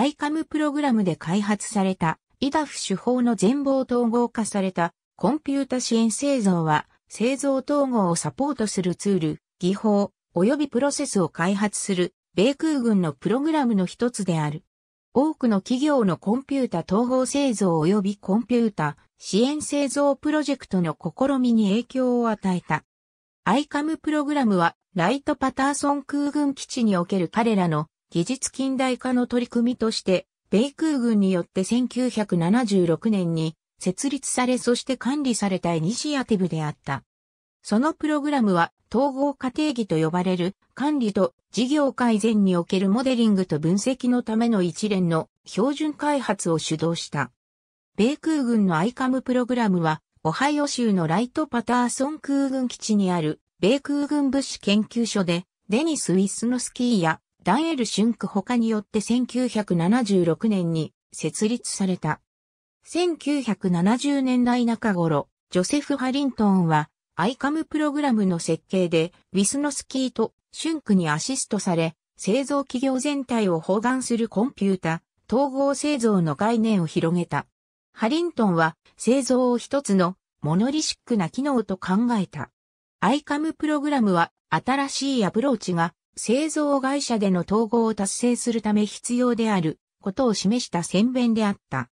アイカムプログラムで開発された、イダフ手法の全貌統合化されたコンピュータ支援製造は、製造統合をサポートするツール、技法、及びプロセスを開発する、米空軍のプログラムの一つである。多くの企業のコンピュータ統合製造及びコンピュータ支援製造プロジェクトの試みに影響を与えた。アイカムプログラムは、ライト・パターソン空軍基地における彼らの技術近代化の取り組みとして、米空軍によって1976年に設立されそして管理されたイニシアティブであった。そのプログラムは統合過程義と呼ばれる管理と事業改善におけるモデリングと分析のための一連の標準開発を主導した。米空軍のアイカムプログラムはオハイオ州のライトパターソン空軍基地にある米空軍物資研究所でデニス・ウィスノスキーやダンエル・シュンク他によって1976年に設立された。1970年代中頃、ジョセフ・ハリントンは、アイカムプログラムの設計で、ウィスノスキーとシュンクにアシストされ、製造企業全体を包含するコンピュータ、統合製造の概念を広げた。ハリントンは製造を一つのモノリシックな機能と考えた。アイカムプログラムは新しいアプローチが製造会社での統合を達成するため必要であることを示した宣弁であった。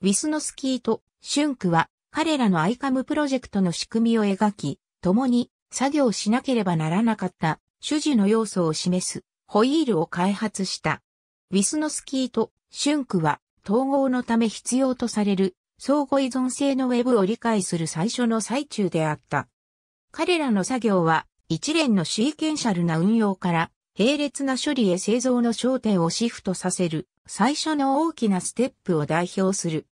ウィスノスキーとシュンクは彼らのアイカムプロジェクトの仕組みを描き、共に作業しなければならなかった主事の要素を示すホイールを開発した。ウィスノスキーとシュンクは統合のため必要とされる相互依存性のウェブを理解する最初の最中であった。彼らの作業は一連のシーケンシャルな運用から並列な処理へ製造の焦点をシフトさせる最初の大きなステップを代表する。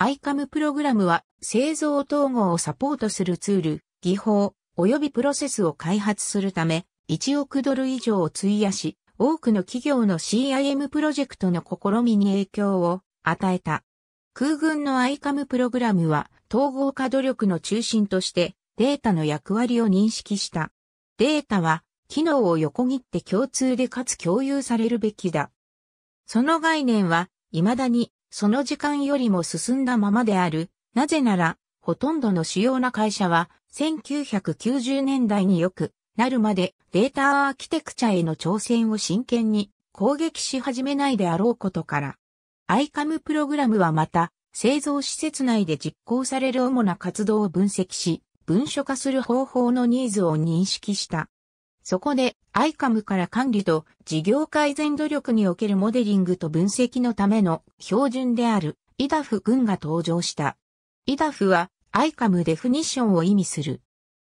ICAM プログラムは製造統合をサポートするツール、技法、及びプロセスを開発するため1億ドル以上を費やし、多くの企業の CIM プロジェクトの試みに影響を与えた。空軍の ICAM プログラムは統合化努力の中心としてデータの役割を認識した。データは、機能を横切って共通でかつ共有されるべきだ。その概念は、未だに、その時間よりも進んだままである。なぜなら、ほとんどの主要な会社は、1990年代によくなるまでデータアーキテクチャへの挑戦を真剣に攻撃し始めないであろうことから。アイカムプログラムはまた、製造施設内で実行される主な活動を分析し、文書化する方法のニーズを認識した。そこで、アイカムから管理と事業改善努力におけるモデリングと分析のための標準であるイダフ f 群が登場した。イダフはアイカムデフニッションを意味する。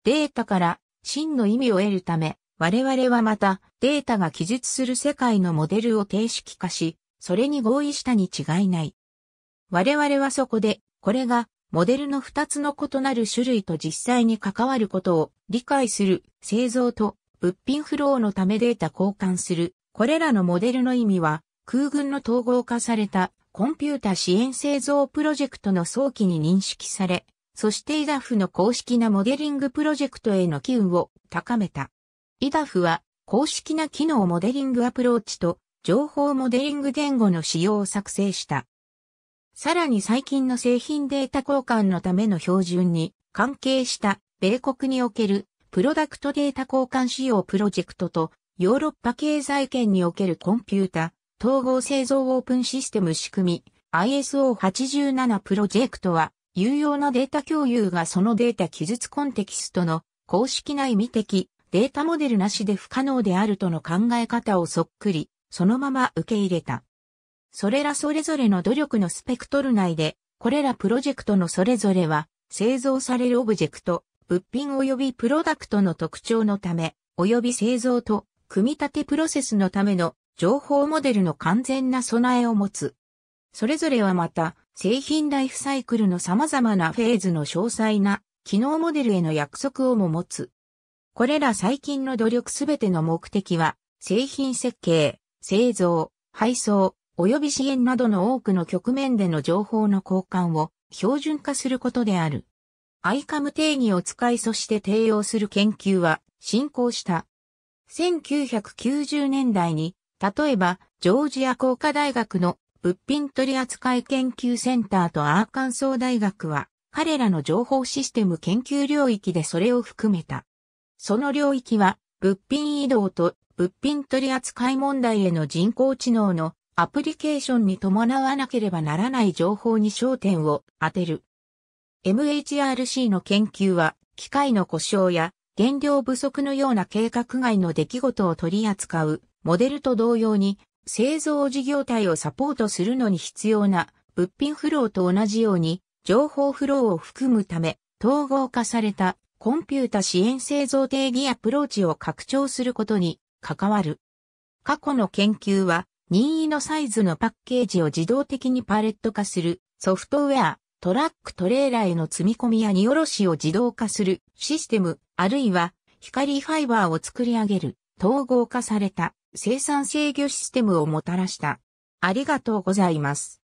データから真の意味を得るため、我々はまたデータが記述する世界のモデルを定式化し、それに合意したに違いない。我々はそこで、これがモデルの2つの異なる種類と実際に関わることを理解する、製造と物品フローのためデータ交換する、これらのモデルの意味は、空軍の統合化されたコンピュータ支援製造プロジェクトの早期に認識され、そして IDAF の公式なモデリングプロジェクトへの機運を高めた。IDAF は公式な機能モデリングアプローチと情報モデリング言語の仕様を作成した。さらに最近の製品データ交換のための標準に関係した米国におけるプロダクトデータ交換仕様プロジェクトとヨーロッパ経済圏におけるコンピュータ統合製造オープンシステム仕組み ISO87 プロジェクトは有用なデータ共有がそのデータ記述コンテキストの公式な意味的データモデルなしで不可能であるとの考え方をそっくりそのまま受け入れた。それらそれぞれの努力のスペクトル内で、これらプロジェクトのそれぞれは、製造されるオブジェクト、物品及びプロダクトの特徴のため、及び製造と、組み立てプロセスのための情報モデルの完全な備えを持つ。それぞれはまた、製品ライフサイクルの様々なフェーズの詳細な機能モデルへの約束をも持つ。これら最近の努力すべての目的は、製品設計、製造、配送、及び支援などの多くの局面での情報の交換を標準化することである。アイカム定義を使いそして提用する研究は進行した。1990年代に、例えば、ジョージア工科大学の物品取扱研究センターとアーカンソー大学は、彼らの情報システム研究領域でそれを含めた。その領域は、物品移動と物品取扱問題への人工知能のアプリケーションに伴わなければならない情報に焦点を当てる。MHRC の研究は、機械の故障や原料不足のような計画外の出来事を取り扱う、モデルと同様に、製造事業体をサポートするのに必要な物品フローと同じように、情報フローを含むため、統合化されたコンピュータ支援製造定義アプローチを拡張することに関わる。過去の研究は任意のサイズのパッケージを自動的にパレット化するソフトウェア、トラックトレーラーへの積み込みや荷下ろしを自動化するシステム、あるいは光ファイバーを作り上げる統合化された生産制御システムをもたらした。ありがとうございます。